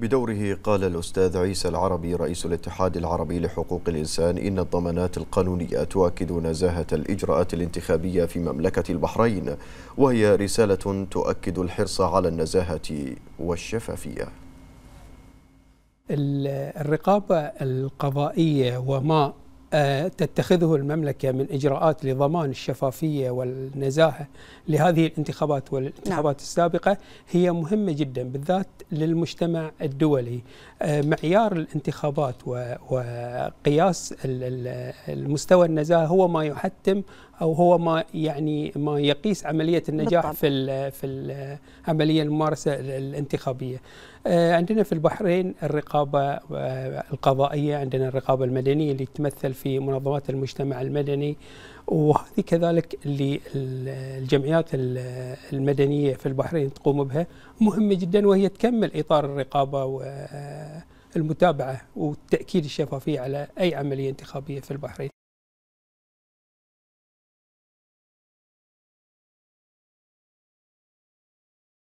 بدوره قال الأستاذ عيسى العربي رئيس الاتحاد العربي لحقوق الإنسان إن الضمانات القانونية تؤكد نزاهة الإجراءات الانتخابية في مملكة البحرين وهي رسالة تؤكد الحرص على النزاهة والشفافية الرقابة القضائية وما آه، تتخذه المملكة من إجراءات لضمان الشفافية والنزاهة لهذه الانتخابات والانتخابات نعم. السابقة هي مهمة جدا بالذات للمجتمع الدولي آه، معيار الانتخابات وقياس المستوى النزاهة هو ما يحتم أو هو ما يعني ما يقيس عملية النجاح بالطبع. في في العملية الممارسة الانتخابية آه، عندنا في البحرين الرقابة القضائية عندنا الرقابة المدنية اللي تمثل في منظمات المجتمع المدني وهذه كذلك اللي الجمعيات المدنية في البحرين تقوم بها مهمة جدا وهي تكمل إطار الرقابة والمتابعة وتأكيد الشفافية على أي عملية انتخابية في البحرين